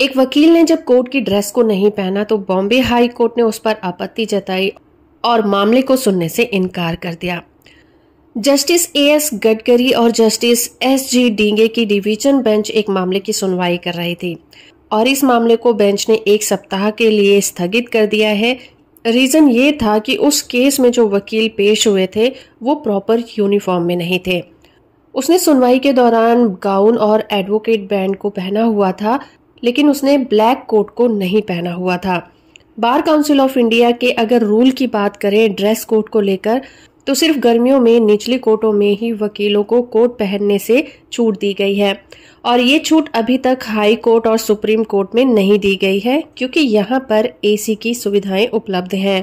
एक वकील ने जब कोर्ट की ड्रेस को नहीं पहना तो बॉम्बे हाई कोर्ट ने उस पर आपत्ति जताई और मामले को सुनने से इनकार कर दिया जस्टिस ए एस गडकरी और जस्टिस एस जी डींगे की डिवीजन बेंच एक मामले की सुनवाई कर रही थी और इस मामले को बेंच ने एक सप्ताह के लिए स्थगित कर दिया है रीज़न ये था कि उस केस में जो वकील पेश हुए थे वो प्रॉपर यूनिफॉर्म में नहीं थे उसने सुनवाई के दौरान गाउन और एडवोकेट बैंड को पहना हुआ था लेकिन उसने ब्लैक कोट को नहीं पहना हुआ था बार काउंसिल ऑफ इंडिया के अगर रूल की बात करें ड्रेस कोड को लेकर तो सिर्फ गर्मियों में निचले कोटों में ही वकीलों को कोट पहनने से छूट दी गई है और ये छूट अभी तक हाई कोर्ट और सुप्रीम कोर्ट में नहीं दी गई है क्योंकि यहाँ पर एसी की सुविधाएं उपलब्ध हैं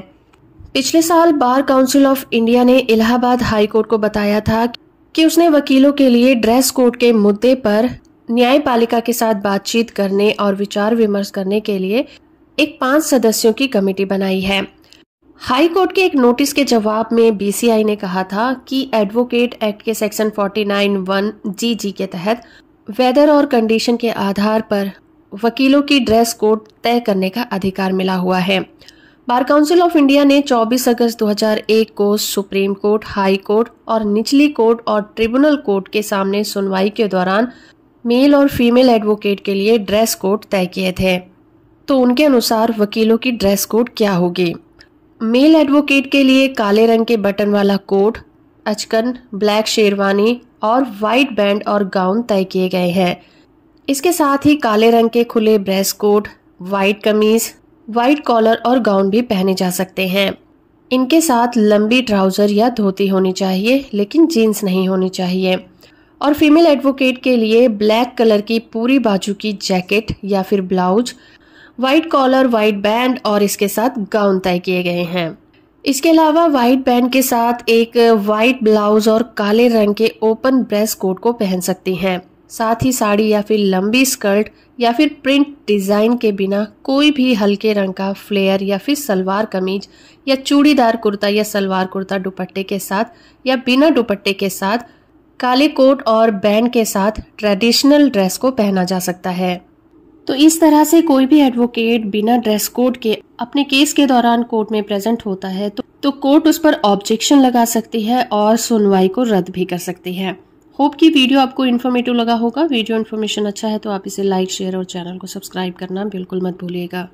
पिछले साल बार काउंसिल ऑफ इंडिया ने इलाहाबाद हाई कोर्ट को बताया था कि उसने वकीलों के लिए ड्रेस कोड के मुद्दे पर न्यायपालिका के साथ बातचीत करने और विचार विमर्श करने के लिए एक पांच सदस्यों की कमेटी बनाई है हाई कोर्ट के एक नोटिस के जवाब में बीसीआई ने कहा था कि एडवोकेट एक्ट के सेक्शन 49 वन जी जी के तहत वेदर और कंडीशन के आधार पर वकीलों की ड्रेस कोड तय करने का अधिकार मिला हुआ है बार काउंसिल ऑफ इंडिया ने 24 अगस्त 2001 को सुप्रीम कोर्ट हाई कोर्ट और निचली कोर्ट और ट्रिब्यूनल कोर्ट के सामने सुनवाई के दौरान मेल और फीमेल एडवोकेट के लिए ड्रेस कोड तय किए थे तो उनके अनुसार वकीलों की ड्रेस कोड क्या होगी मेल एडवोकेट के लिए काले रंग के बटन वाला कोट अचकन ब्लैक शेरवानी और वाइट बैंड और गाउन तय किए गए हैं इसके साथ ही काले रंग के खुले ब्रेस कोट वाइट कमीज वाइट कॉलर और गाउन भी पहने जा सकते हैं इनके साथ लंबी ट्राउजर या धोती होनी चाहिए लेकिन जीन्स नहीं होनी चाहिए और फीमेल एडवोकेट के लिए ब्लैक कलर की पूरी बाजू की जैकेट या फिर blouse white collar white band और इसके साथ गाउन तय किए गए हैं इसके अलावा वाइट बैंड के साथ एक वाइट ब्लाउज और काले रंग के ओपन ब्रेस कोट को पहन सकती हैं साथ ही साड़ी या फिर लंबी स्कर्ट या फिर प्रिंट डिज़ाइन के बिना कोई भी हल्के रंग का फ्लेयर या फिर सलवार कमीज या चूड़ीदार कुर्ता या सलवार कुर्ता दुपट्टे के साथ या बिना दुपट्टे के साथ काले कोट और बैंड के साथ ट्रेडिशनल ड्रेस को पहना जा सकता है तो इस तरह से कोई भी एडवोकेट बिना ड्रेस कोड के अपने केस के दौरान कोर्ट में प्रेजेंट होता है तो, तो कोर्ट उस पर ऑब्जेक्शन लगा सकती है और सुनवाई को रद्द भी कर सकती है होप कि वीडियो आपको इन्फॉर्मेटिव लगा होगा वीडियो इन्फॉर्मेशन अच्छा है तो आप इसे लाइक शेयर और चैनल को सब्सक्राइब करना बिल्कुल मत भूलिएगा